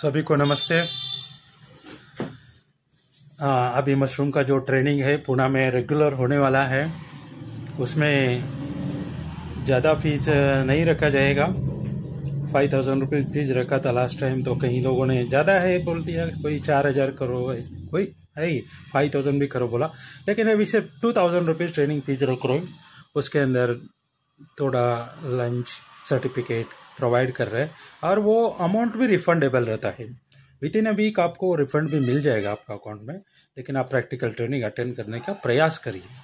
सभी को नमस्ते हाँ अभी मशरूम का जो ट्रेनिंग है पूना में रेगुलर होने वाला है उसमें ज़्यादा फीस नहीं रखा जाएगा फाइव थाउजेंड रुपीज़ फीस रखा था लास्ट टाइम तो कहीं लोगों ने ज़्यादा है बोल दिया कोई चार हज़ार करो कोई है ही फाइव थाउजेंड भी करो बोला लेकिन अभी सिर्फ two thousand rupees training fees रख रहे उसके अंदर थोड़ा लंच सर्टिफिकेट प्रोवाइड कर रहे हैं और वो अमाउंट भी रिफंडेबल रहता है विद इन अ वीक आपको रिफंड भी मिल जाएगा आपका अकाउंट में लेकिन आप प्रैक्टिकल ट्रेनिंग अटेंड करने का प्रयास करिए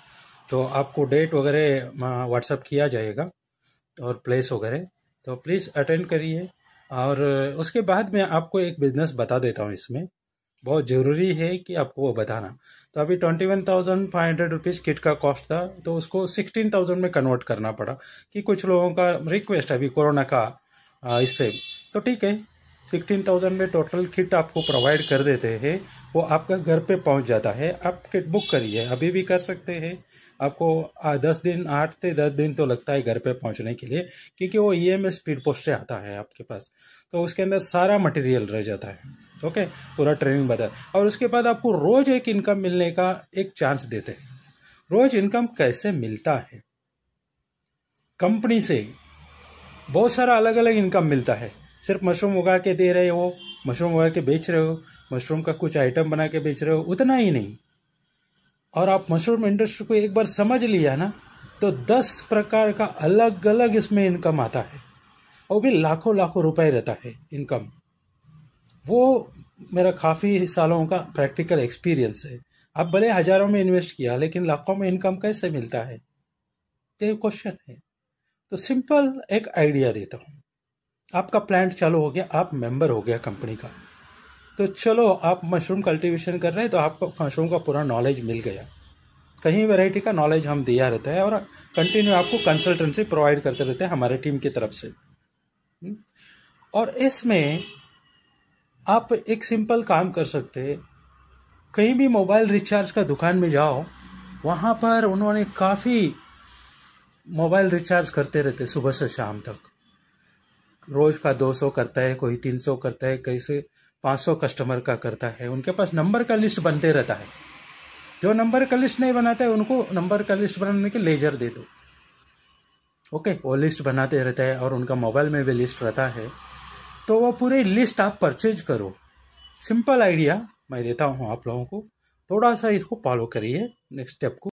तो आपको डेट वगैरह व्हाट्सअप किया जाएगा और प्लेस वगैरह तो प्लीज़ अटेंड करिए और उसके बाद मैं आपको एक बिजनेस बता देता हूँ इसमें बहुत ज़रूरी है कि आपको वो बताना तो अभी twenty one thousand five hundred rupees kit का कॉस्ट था तो उसको सिक्सटीन थाउजेंड में कन्वर्ट करना पड़ा कि कुछ लोगों का रिक्वेस्ट अभी कोरोना का इससे तो ठीक है सिक्सटीन थाउजेंड में टोटल किट आपको प्रोवाइड कर देते हैं वो आपका घर पे पहुंच जाता है आप किट बुक करिए अभी भी कर सकते हैं आपको दस दिन आठ से दस दिन तो लगता है घर पे पहुंचने के लिए क्योंकि वो E M S speed post से आता है आपके पास तो उसके अंदर सारा मटेरियल रह जाता है ओके पूरा ट्रेनिंग बता और उसके बाद आपको रोज़ एक इनकम मिलने का एक चांस देते हैं रोज़ इनकम कैसे मिलता है कंपनी से बहुत सारा अलग अलग इनकम मिलता है सिर्फ मशरूम उगा के दे रहे हो मशरूम उगा के बेच रहे हो मशरूम का कुछ आइटम बना के बेच रहे हो उतना ही नहीं और आप मशरूम इंडस्ट्री को एक बार समझ लिया ना तो दस प्रकार का अलग अलग इसमें इनकम आता है और भी लाखों लाखों रुपए रहता है इनकम वो मेरा काफ़ी सालों का प्रैक्टिकल एक्सपीरियंस है आप भले हज़ारों में इन्वेस्ट किया लेकिन लाखों में इनकम कैसे मिलता है ये क्वेश्चन है तो सिंपल एक आइडिया देता हूँ आपका प्लांट चालू हो गया आप मेंबर हो गया कंपनी का तो चलो आप मशरूम कल्टीवेशन कर रहे हैं तो आपको मशरूम का पूरा नॉलेज मिल गया कहीं वैरायटी का नॉलेज हम दिया रहता है और कंटिन्यू आपको कंसल्टेंसी प्रोवाइड करते रहते हैं हमारे टीम की तरफ से हम्म। और इसमें आप एक सिंपल काम कर सकते कहीं भी मोबाइल रिचार्ज का दुकान में जाओ वहाँ पर उन्होंने काफ़ी मोबाइल रिचार्ज करते रहते सुबह से शाम तक रोज का 200 करता है कोई 300 करता है कहीं से 500 कस्टमर का करता है उनके पास नंबर का लिस्ट बनते रहता है जो नंबर का लिस्ट नहीं बनाता है उनको नंबर का लिस्ट बनाने के लेजर दे दो ओके वो लिस्ट बनाते रहता है और उनका मोबाइल में भी लिस्ट रहता है तो वो पूरी लिस्ट आप परचेज करो सिंपल आइडिया मैं देता हूँ आप लोगों को थोड़ा सा इसको फॉलो करिए नेक्स्ट स्टेप को